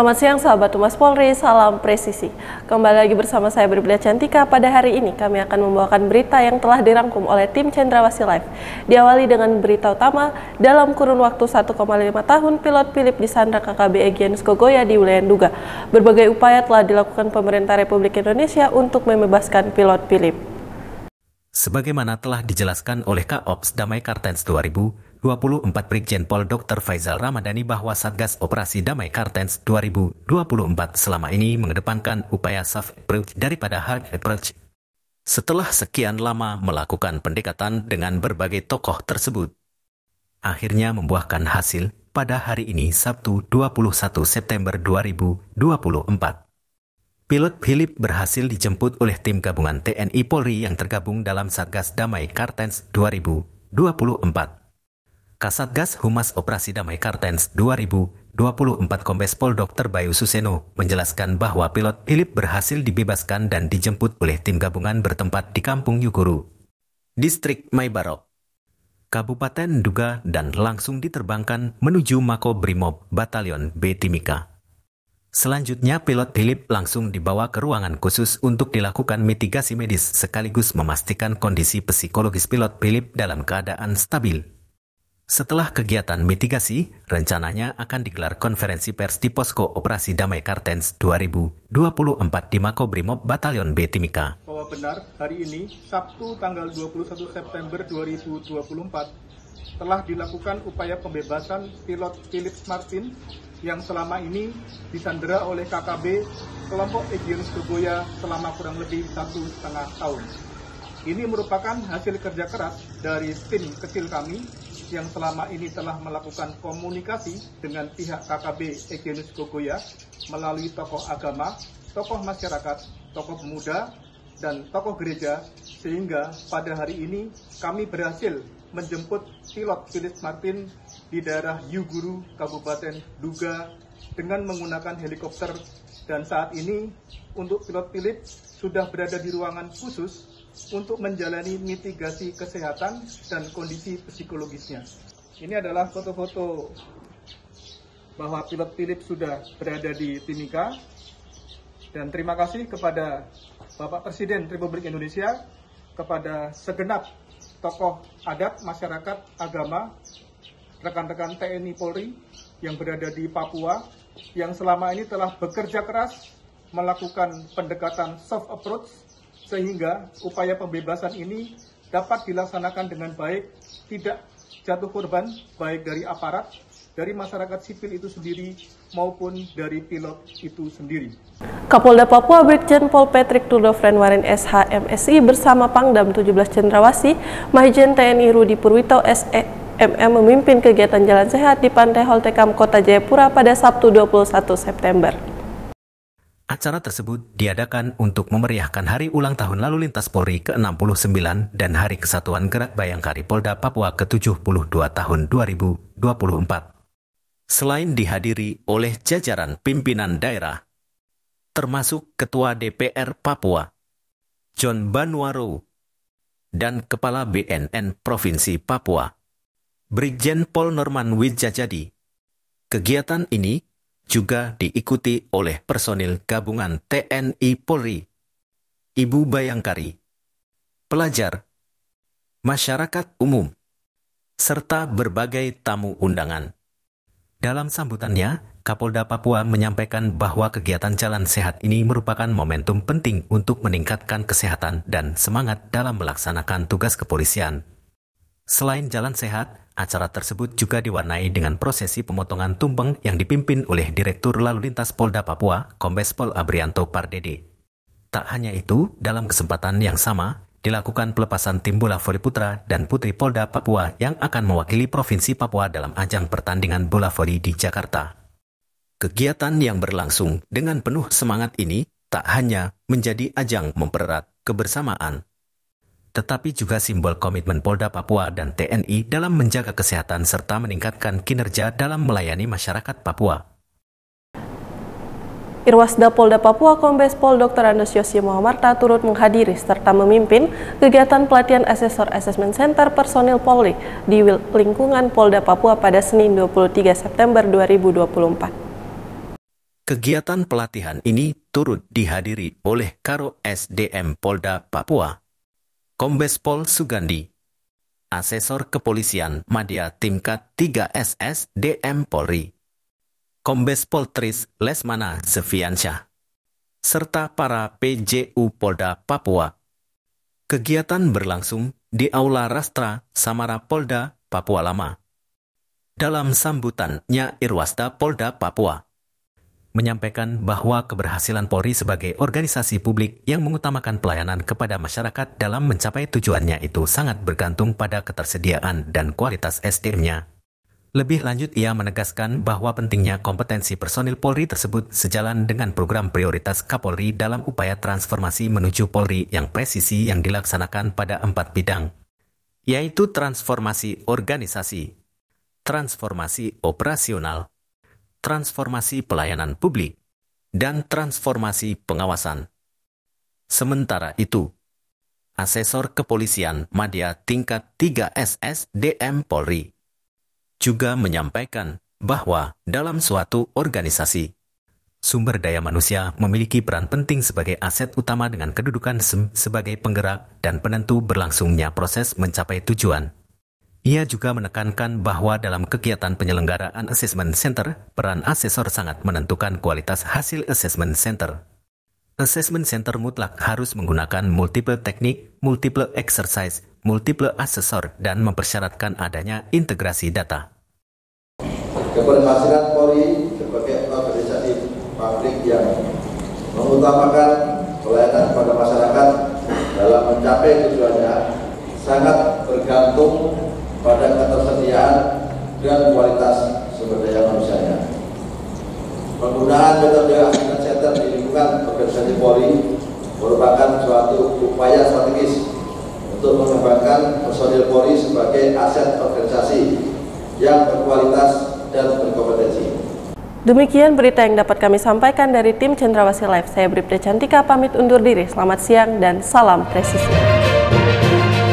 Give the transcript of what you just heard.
Selamat siang sahabat Humas Polri, salam presisi. Kembali lagi bersama saya Berbeda Cantika. Pada hari ini kami akan membawakan berita yang telah dirangkum oleh tim Cendrawasih Live. Diawali dengan berita utama, dalam kurun waktu 1,5 tahun pilot Philip disandra KKB Egyanus Kogoya di wilayah Duga. Berbagai upaya telah dilakukan pemerintah Republik Indonesia untuk membebaskan pilot Philip. Sebagaimana telah dijelaskan oleh KOPS Damai Kartens 2000, 24 Brigjen Pol Dr. Faizal Ramadhani bahwa Satgas Operasi Damai Kartens 2024 selama ini mengedepankan upaya soft approach daripada hard approach. Setelah sekian lama melakukan pendekatan dengan berbagai tokoh tersebut, akhirnya membuahkan hasil pada hari ini Sabtu 21 September 2024. Pilot Philip berhasil dijemput oleh tim gabungan TNI Polri yang tergabung dalam Satgas Damai Kartens 2024. Kasatgas Humas Operasi Damai Kartens 2024 Kombes Pol Dr. Bayu Suseno menjelaskan bahwa pilot Philip berhasil dibebaskan dan dijemput oleh tim gabungan bertempat di Kampung Yukuru, Distrik Maibaro, Kabupaten Duga dan langsung diterbangkan menuju Mako Brimob, Batalion B Timika. Selanjutnya pilot Philip langsung dibawa ke ruangan khusus untuk dilakukan mitigasi medis sekaligus memastikan kondisi psikologis pilot Philip dalam keadaan stabil. Setelah kegiatan mitigasi, rencananya akan digelar konferensi pers di Posko Operasi Damai Kartens 2024 di Makobrimob Batalion B Timika. Bahwa benar, hari ini, Sabtu tanggal 21 September 2024, telah dilakukan upaya pembebasan pilot Philips Martin yang selama ini disandera oleh KKB kelompok Egyanus Surgoya selama kurang lebih satu setengah tahun. Ini merupakan hasil kerja keras dari tim kecil kami yang selama ini telah melakukan komunikasi dengan pihak KKB Egenus Kogoya melalui tokoh agama, tokoh masyarakat, tokoh pemuda, dan tokoh gereja sehingga pada hari ini kami berhasil menjemput pilot Philip Martin di daerah Yuguru, Kabupaten Duga dengan menggunakan helikopter dan saat ini untuk pilot Philip sudah berada di ruangan khusus untuk menjalani mitigasi kesehatan dan kondisi psikologisnya. Ini adalah foto-foto bahwa pilot Philip sudah berada di Timika. Dan terima kasih kepada Bapak Presiden Republik Indonesia, kepada segenap tokoh adat, masyarakat, agama, rekan-rekan TNI Polri yang berada di Papua, yang selama ini telah bekerja keras melakukan pendekatan soft approach sehingga upaya pembebasan ini dapat dilaksanakan dengan baik, tidak jatuh korban baik dari aparat, dari masyarakat sipil itu sendiri maupun dari pilot itu sendiri. Kapolda Papua Brigjen Pol Patrick Tudo Frenwarin SHMSI bersama Pangdam 17 Cendrawasih, Mahjen TNI Rudi Purwito SE MM memimpin kegiatan jalan sehat di Pantai Holtekam Kota Jayapura pada Sabtu 21 September. Acara tersebut diadakan untuk memeriahkan hari ulang tahun lalu lintas Polri ke-69 dan hari Kesatuan Gerak Bayangkari Polda Papua ke-72 tahun 2024. Selain dihadiri oleh jajaran pimpinan daerah, termasuk Ketua DPR Papua, John Banwaru dan Kepala BNN Provinsi Papua, Brigjen Pol Norman Wijajadi. Kegiatan ini juga diikuti oleh personil gabungan TNI Polri, Ibu Bayangkari, pelajar, masyarakat umum, serta berbagai tamu undangan. Dalam sambutannya, Kapolda Papua menyampaikan bahwa kegiatan Jalan Sehat ini merupakan momentum penting untuk meningkatkan kesehatan dan semangat dalam melaksanakan tugas kepolisian Selain jalan sehat, acara tersebut juga diwarnai dengan prosesi pemotongan tumpeng yang dipimpin oleh Direktur Lalu Lintas Polda Papua, Kombes Pol Abrianto Pardede. Tak hanya itu, dalam kesempatan yang sama, dilakukan pelepasan tim bola voli putra dan putri Polda Papua yang akan mewakili Provinsi Papua dalam ajang pertandingan bola voli di Jakarta. Kegiatan yang berlangsung dengan penuh semangat ini tak hanya menjadi ajang mempererat kebersamaan, tetapi juga simbol komitmen Polda Papua dan TNI dalam menjaga kesehatan serta meningkatkan kinerja dalam melayani masyarakat Papua. Irwasda Polda Papua Kombes Pol Dr. Andes Yosi Muhamarta turut menghadiri serta memimpin kegiatan pelatihan Asesor Assessment Center personil Polri di lingkungan Polda Papua pada Senin 23 September 2024. Kegiatan pelatihan ini turut dihadiri oleh Karo SDM Polda Papua Kombes Pol Sugandi. Asesor Kepolisian Madya timkat 3 SS DM Polri. Kombes Tris Lesmana Sefiansyah. Serta para PJU Polda Papua. Kegiatan berlangsung di Aula Rastra Samara Polda, Papua Lama. Dalam sambutannya Irwasda Polda Papua menyampaikan bahwa keberhasilan Polri sebagai organisasi publik yang mengutamakan pelayanan kepada masyarakat dalam mencapai tujuannya itu sangat bergantung pada ketersediaan dan kualitas SDM-nya. Lebih lanjut, ia menegaskan bahwa pentingnya kompetensi personil Polri tersebut sejalan dengan program prioritas Kapolri dalam upaya transformasi menuju Polri yang presisi yang dilaksanakan pada empat bidang, yaitu transformasi organisasi, transformasi operasional, transformasi pelayanan publik, dan transformasi pengawasan. Sementara itu, Asesor Kepolisian Madya tingkat 3 SSDM Polri juga menyampaikan bahwa dalam suatu organisasi, sumber daya manusia memiliki peran penting sebagai aset utama dengan kedudukan sebagai penggerak dan penentu berlangsungnya proses mencapai tujuan. Ia juga menekankan bahwa dalam kegiatan penyelenggaraan assessment center, peran asesor sangat menentukan kualitas hasil assessment center. Assessment center mutlak harus menggunakan multiple teknik, multiple exercise, multiple asesor, dan mempersyaratkan adanya integrasi data. Keberhasilan Polri sebagai organisasi publik yang mengutamakan pelayanan kepada masyarakat dalam mencapai tujuan pekerjaan dan kualitas sumber daya manusianya. Penggunaan metode assessment center di lingkungan di Polri merupakan suatu upaya strategis untuk mengembangkan personil Polri sebagai aset organisasi yang berkualitas dan berkompetensi. Demikian berita yang dapat kami sampaikan dari tim Cendrawasih Live. Saya Bribda Cantika pamit undur diri. Selamat siang dan salam presisi.